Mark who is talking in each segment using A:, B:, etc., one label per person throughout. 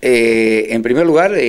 A: Eh, en primer lugar, eh,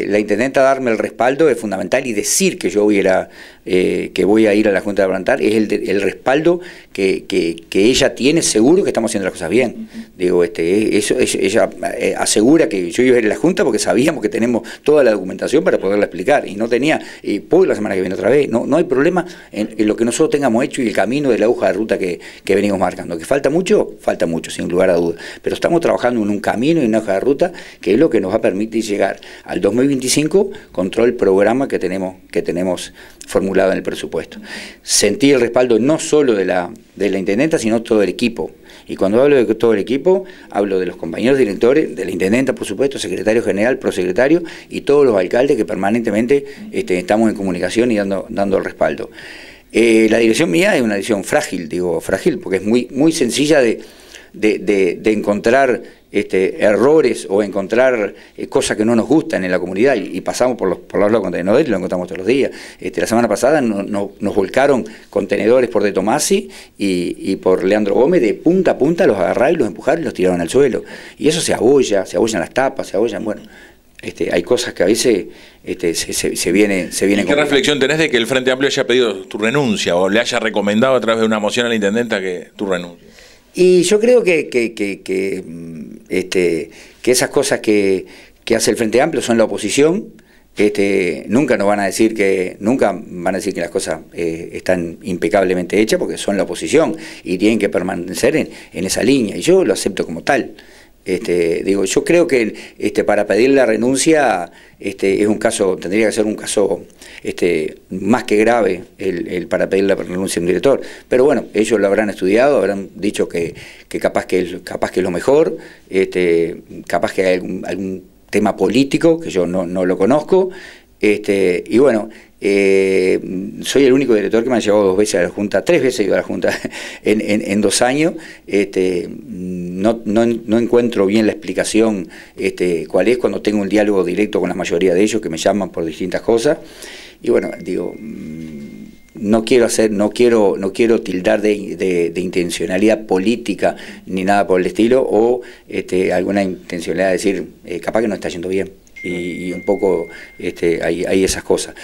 A: eh, la intendenta darme el respaldo es fundamental y decir que yo hubiera, eh, que voy a ir a la Junta de Abrantar es el, respaldo que, ella tiene, seguro que estamos haciendo las cosas bien. Digo, este, eh, eso, ella asegura que yo iba a ir a la Junta porque sabíamos que tenemos toda la documentación para poderla explicar y no tenía, puedo la semana que viene otra vez, no, no hay problema en, lo que nosotros tengamos hecho y el camino de la hoja de ruta que, que venimos marcando. ¿Que falta mucho? Falta mucho, sin lugar a duda, Pero estamos trabajando en un camino y una hoja de ruta que es lo que nos va a permitir llegar al 2025 con todo el programa que tenemos, que tenemos formulado en el presupuesto. Sentí el respaldo no solo de la, de intendenta, sino todo el equipo. Y cuando hablo de todo el equipo, hablo de los compañeros directores, de la intendenta, por supuesto, secretario general, prosecretario y todos los alcaldes que permanentemente este, estamos en comunicación y dando, dando el respaldo. Eh, la dirección mía es una dirección frágil, digo frágil, porque es muy, muy sencilla de encontrar este, errores o encontrar eh, cosas que no nos gustan en la comunidad y, pasamos por los, por los contenedores y lo encontramos todos los días. Este, la semana pasada nos volcaron contenedores por De Tomasi y, por Leandro Gómez, de punta a punta los agarraron y los empujaron y los tiraron al suelo. Y eso se abulla, se abullan las tapas, se abullan bueno. Este, hay cosas que a veces
B: este, se, vienen se, viene se ¿Qué reflexión tenés de que el Frente Amplio haya pedido tu renuncia o le haya recomendado a través de una moción a la intendenta que tu renuncia?
A: Y yo creo que este, que esas cosas que, hace el Frente Amplio son la oposición, este, nunca nos van a decir que nunca van a decir que las cosas eh, están impecablemente hechas porque son la oposición y tienen que permanecer en esa línea y yo lo acepto como tal. Este, digo, yo creo que este, para pedir la renuncia este, es un caso, tendría que ser un caso más que grave el, para pedir la renuncia de un director. Pero bueno, ellos lo habrán estudiado, habrán dicho que, capaz que capaz que es lo mejor, capaz que hay algún, algún tema político, que yo no, no lo conozco, este, y bueno, eh, soy el único director que me ha llevado dos veces a la Junta, tres veces he ido a la Junta en, dos años. Este, no, no, encuentro bien la explicación este, cuál es cuando tengo un diálogo directo con la mayoría de ellos que me llaman por distintas cosas. Y bueno, digo, mm, no quiero hacer, no quiero, no quiero tildar de, intencionalidad política ni nada por el estilo, o alguna intencionalidad de decir, eh, capaz que no está yendo bien. Y, un poco este, hay, hay, esas cosas.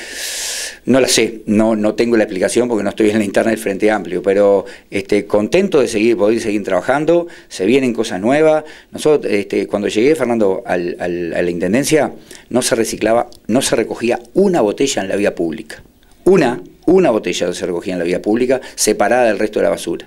A: No la sé, no, no tengo la explicación porque no estoy en la interna del Frente Amplio, pero este, contento de seguir, poder seguir trabajando, se vienen cosas nuevas. Nosotros, este, cuando llegué, Fernando, a la Intendencia, no se reciclaba, no se recogía una botella en la vía pública. Una, una botella se recogía en la vía pública, separada del resto de la basura.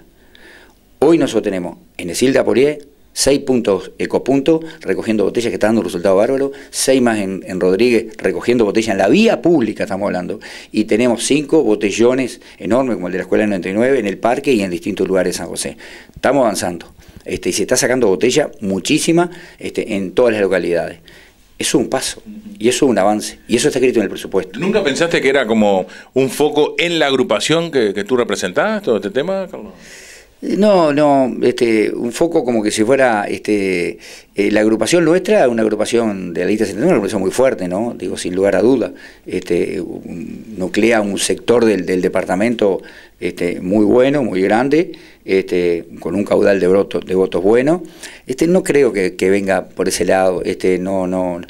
A: Hoy nosotros tenemos en Esilda Polié seis puntos ecopuntos recogiendo botellas que está dando un resultado bárbaro, seis más en, Rodríguez recogiendo botellas en la vía pública, estamos hablando, y tenemos cinco botellones enormes como el de la Escuela 99 en el parque y en distintos lugares de San José. Estamos avanzando este, y se está sacando botella muchísima este, en todas las localidades. Eso es un paso y eso es un avance y eso está
B: escrito en el presupuesto. ¿Nunca pensaste que era como un foco en la agrupación que, que tú representas todo este tema, Carlos?
A: No, no, este, un foco como que si fuera este, eh, la agrupación nuestra, una agrupación de la lista una agrupación muy fuerte, ¿no? Digo, sin lugar a duda. Este, nuclea un sector del, del departamento este, muy bueno, muy grande, este, con un caudal de, votos, de votos bueno. Este, no creo que, que venga por ese lado, este, no, no,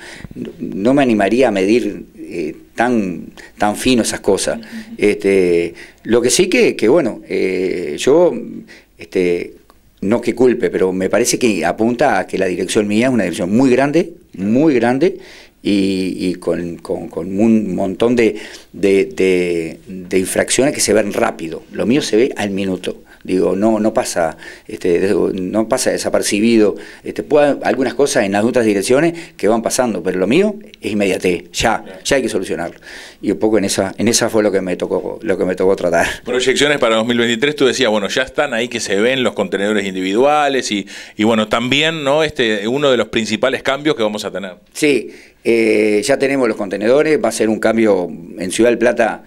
A: no me animaría a medir eh, tan, tan fino esas cosas. Este, lo que sí que, que bueno, eh, yo, este, no que culpe, pero me parece que apunta a que la dirección mía es una dirección muy grande, muy grande, y, con, un montón de, de infracciones que se ven rápido. Lo mío se ve al minuto digo, no, no pasa, este, no pasa desapercibido, este, puede, algunas cosas en las otras direcciones que van pasando, pero lo mío es inmediate, ya, ya hay que solucionarlo. Y un poco en esa, en esa fue lo que me tocó, lo que me tocó tratar.
B: Proyecciones para 2023, tú decías, bueno, ya están ahí que se ven los contenedores individuales y, bueno, también, ¿no? Este, uno de los principales cambios que vamos a tener.
A: Sí, eh, ya tenemos los contenedores, va a ser un cambio en Ciudad del Plata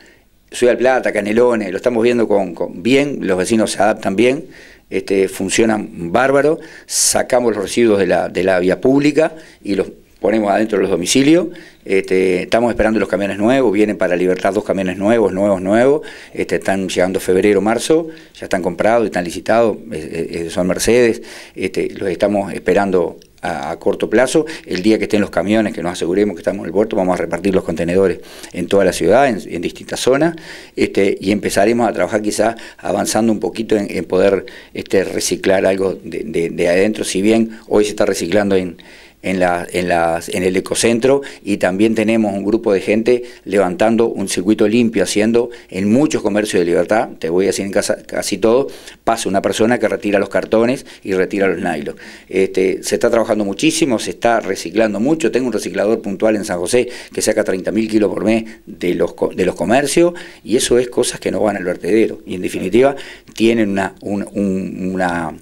A: Ciudad Plata, Canelones, lo estamos viendo con, bien, los vecinos se adaptan bien, este, funcionan bárbaro, sacamos los residuos de la, vía pública y los ponemos adentro de los domicilios, este, estamos esperando los camiones nuevos, vienen para Libertad dos camiones nuevos, nuevos, nuevos, este, están llegando febrero, marzo, ya están comprados, están licitados, eh, eh, son Mercedes, este, los estamos esperando a, corto plazo. El día que estén los camiones, que nos aseguremos que estamos en el puerto, vamos a repartir los contenedores en toda la ciudad, en, distintas zonas, este, y empezaremos a trabajar quizás avanzando un poquito en, poder este, reciclar algo de adentro, si bien hoy se está reciclando en en, las, en el ecocentro y también tenemos un grupo de gente levantando un circuito limpio, haciendo en muchos comercios de libertad, te voy a decir en casa, casi todo, pasa una persona que retira los cartones y retira los nylon. Este, se está trabajando muchísimo, se está reciclando mucho, tengo un reciclador puntual en San José que saca 30.000 kilos por mes de los, de los comercios y eso es cosas que no van al vertedero y en definitiva tienen una, una,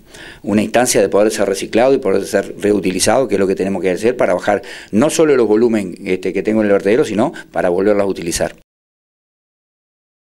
A: una instancia de poder ser reciclado y poder ser reutilizado, que es lo que tenemos tenemos que hacer para bajar no solo los volúmenes este, que tengo en el vertedero, sino para volverlas a utilizar.